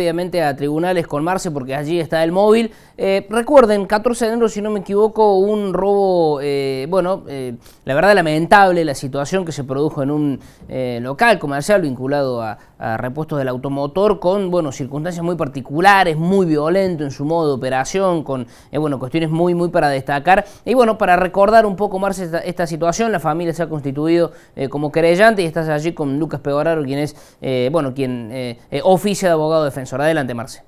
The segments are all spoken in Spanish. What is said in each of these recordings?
Obviamente a tribunales con Marce porque allí está el móvil. Eh, recuerden, 14 de enero, si no me equivoco, un robo, eh, bueno, eh, la verdad lamentable la situación que se produjo en un local comercial vinculado a, eh, repuestos del automotor con bueno, circunstancias muy particulares, muy violento en su modo de operación, con eh, bueno, cuestiones muy, muy para destacar. Y bueno, para recordar un poco más esta, situación, la familia se ha constituido eh, como querellante y estás allí con Lucas Pegoraro, quien es, bueno, quien oficia de abogado defensor. Adelante, Marce.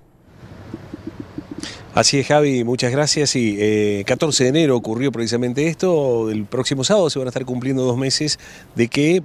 Así es, Javi, muchas gracias. Y 14 de enero ocurrió precisamente esto. El próximo sábado se van a estar cumpliendo dos meses de que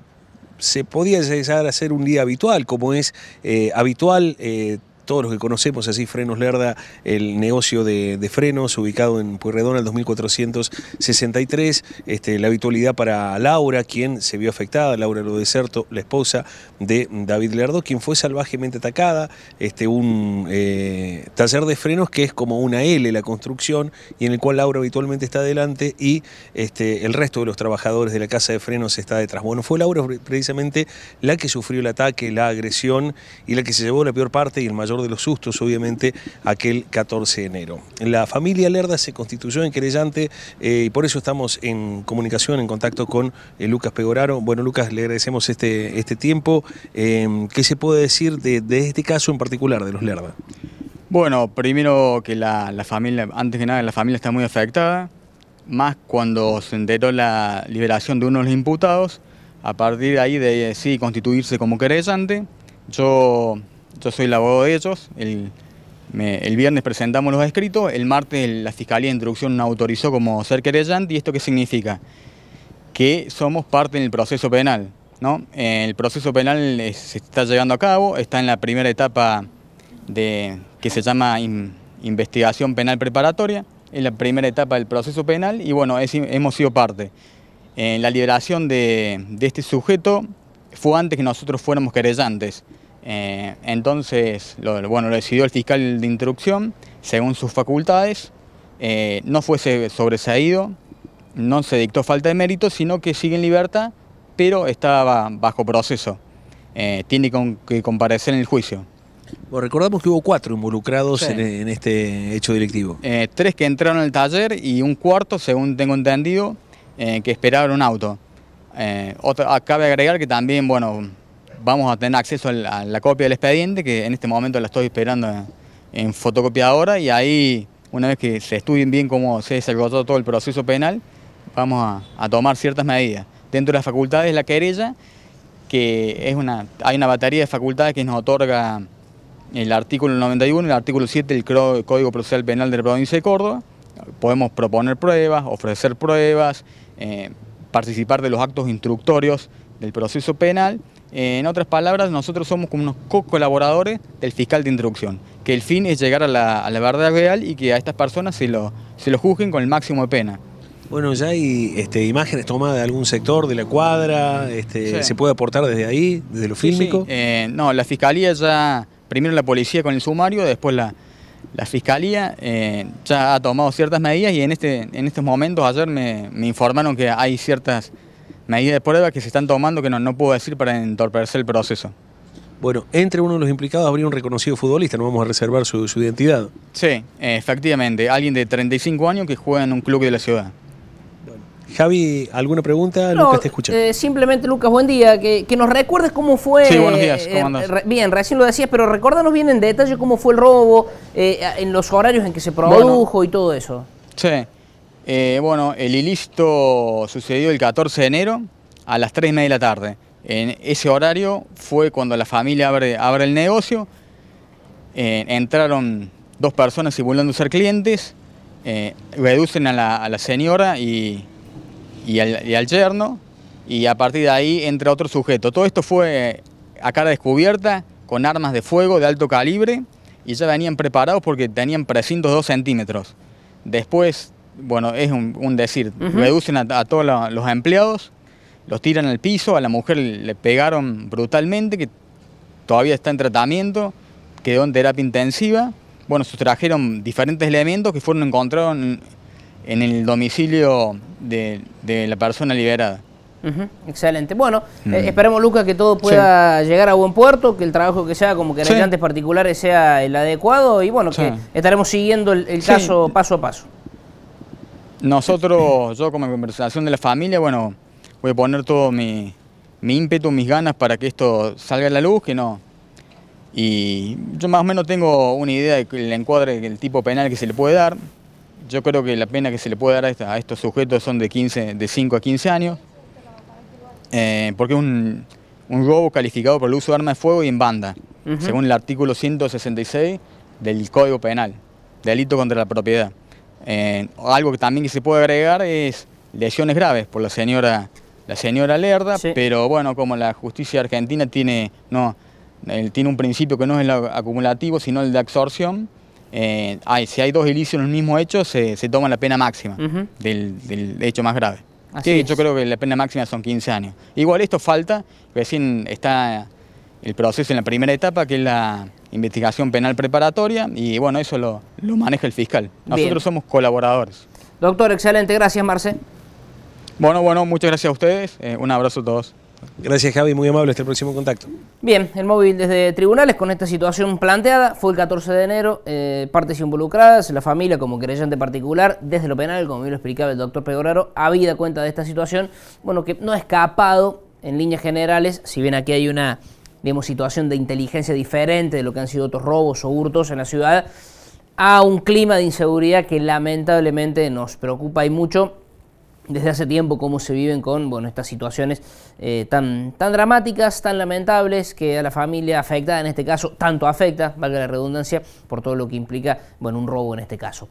se podía llegar a ser un día habitual, como es eh, habitual eh, todos los que conocemos, así Frenos Lerda, el negocio de, frenos ubicado en Pueyrredón al 2463, este, la habitualidad para Laura, quien se vio afectada, Laura Lo Deserto, la esposa de David Lerdo, quien fue salvajemente atacada, este, un eh, taller de frenos que es como una L la construcción y en el cual Laura habitualmente está adelante y este, el resto de los trabajadores de la casa de frenos está detrás. Bueno, fue Laura precisamente la que sufrió el ataque, la agresión y la que se llevó la peor parte y el mayor de los sustos, obviamente, aquel 14 de enero. La familia Lerda se constituyó en querellante eh, y por eso estamos en comunicación, en contacto con eh, Lucas Pegoraro. Bueno, Lucas, le agradecemos este, este tiempo. Em, ¿Qué se puede decir de, este caso en particular, de los Lerda? Bueno, primero que la, familia, antes que nada, la familia está muy afectada, más cuando se enteró la liberación de unos imputados, a partir de ahí de sí constituirse como querellante. Yo yo soy el abogado de ellos, el, viernes presentamos los escritos, el martes la Fiscalía de Introducción nos autorizó como ser querellante y esto qué significa? Que somos parte del proceso penal. ¿no? El proceso penal se está llevando a cabo, está en la primera etapa de, que se llama investigación penal preparatoria, es la primera etapa del proceso penal y bueno, hemos sido parte. En eh, la liberación de, de este sujeto fue antes que nosotros fuéramos querellantes. Eh, entonces, bueno, lo decidió el fiscal de instrucción, según sus facultades, eh, no fuese sobreseído, no se dictó falta de mérito, sino que sigue en libertad, pero estaba bajo proceso. Eh, tiene que comparecer en el juicio. recordamos que hubo cuatro involucrados en, este hecho directivo. tres que entraron al taller y un cuarto, según tengo entendido, que esperaron un auto. Acabe ah, de agregar que también, bueno, vamos a tener acceso a la, copia del expediente, que en este momento la estoy esperando en, fotocopiadora, y ahí, una vez que se estudien bien cómo se desarrolló todo el proceso penal, vamos a, tomar ciertas medidas. Dentro de las facultades, la querella, que es una, hay una batería de facultades que nos otorga el artículo 91 y el artículo 7 del Código Procesal Penal de la Provincia de Córdoba. Podemos proponer pruebas, ofrecer pruebas, eh, participar de los actos instructorios del proceso penal en otras palabras, nosotros somos como unos co-colaboradores del fiscal de instrucción, que el fin es llegar a la, a verdad real y que a estas personas se lo, se lo juzguen con el máximo de pena. Bueno, ya hay este, imágenes tomadas de algún sector de la cuadra, este, ¿se puede aportar desde ahí, desde lo físico? Eh, no, la fiscalía ya, primero la policía con el sumario, después la, fiscalía eh, ya ha tomado ciertas medidas y en, este, en estos momentos ayer me, me informaron que hay ciertas medidas de prueba que se están tomando que no, no puedo decir para entorpecer el proceso. Bueno, entre uno de los implicados habría un reconocido futbolista, no vamos a reservar su, identidad. Sí, efectivamente, alguien de 35 años que juega en un club de la ciudad. Javi, ¿alguna pregunta? Lucas te escucha. Eh, simplemente, Lucas, buen día. Que, nos recuerdes cómo fue. Sí, buenos días. Eh, bien, recién lo decías, pero recuérdanos bien en detalle cómo fue el robo, eh, en los horarios en que se produjo y todo eso. Sí. Eh, bueno, el ilícito sucedió el 14 de enero a las 3 de la tarde. En ese horario fue cuando la familia abre, abre el negocio. Eh, entraron dos personas simulando ser clientes, eh, reducen a la, señora y, al, yerno, y a partir de ahí entra otro sujeto. Todo esto fue a cara descubierta, con armas de fuego de alto calibre, y ya venían preparados porque tenían precintos 2 centímetros. Después bueno, es un, decir, reducen a, todos los empleados, los tiran al piso, a la mujer le pegaron brutalmente, que todavía está en tratamiento, quedó en terapia intensiva. Bueno, trajeron diferentes elementos que fueron encontrados en, el domicilio de, la persona liberada. Excelente. Bueno, mm. eh, esperemos, Lucas, que todo pueda llegar a buen puerto, que el trabajo que sea como que los sí. particulares sea el adecuado y bueno, que estaremos siguiendo el caso paso a paso. Nosotros, yo como conversación de la familia, bueno, voy a poner todo mi, ímpetu, mis ganas para que esto salga a la luz, que no. Y yo más o menos tengo una idea del encuadre, del tipo penal que se le puede dar. Yo creo que la pena que se le puede dar a, estos sujetos son de, 15, de 5 a 15 años, eh, porque es un, robo calificado por el uso de arma de fuego y en banda, según el artículo 166 del Código Penal, delito contra la propiedad. Eh, algo que también se puede agregar es lesiones graves por la señora, la señora Lerda, pero bueno, como la justicia argentina tiene, no, tiene un principio que no es el acumulativo, sino el de absorción, eh, si hay dos ilícitos en el mismo hecho, se, se toma la pena máxima del, hecho más grave. Así sí, yo creo que la pena máxima son 15 años. Igual esto falta, recién está el proceso en la primera etapa, que es la investigación penal preparatoria, y bueno, eso lo, maneja el fiscal. Nosotros somos colaboradores. Doctor, excelente, gracias Marce. Bueno, bueno, muchas gracias a ustedes, eh, un abrazo a todos. Gracias Javi, muy amable, hasta el próximo contacto. Bien, el móvil desde tribunales con esta situación planteada fue el 14 de enero, eh, partes involucradas, la familia como creyente particular, desde lo penal, como bien lo explicaba el doctor Pegoraro, habida cuenta de esta situación, bueno, que no ha escapado en líneas generales, si bien aquí hay una tenemos situación de inteligencia diferente de lo que han sido otros robos o hurtos en la ciudad, a un clima de inseguridad que lamentablemente nos preocupa y mucho desde hace tiempo cómo se viven con bueno, estas situaciones eh, tan, tan dramáticas, tan lamentables, que a la familia afectada en este caso, tanto afecta, valga la redundancia, por todo lo que implica bueno, un robo en este caso.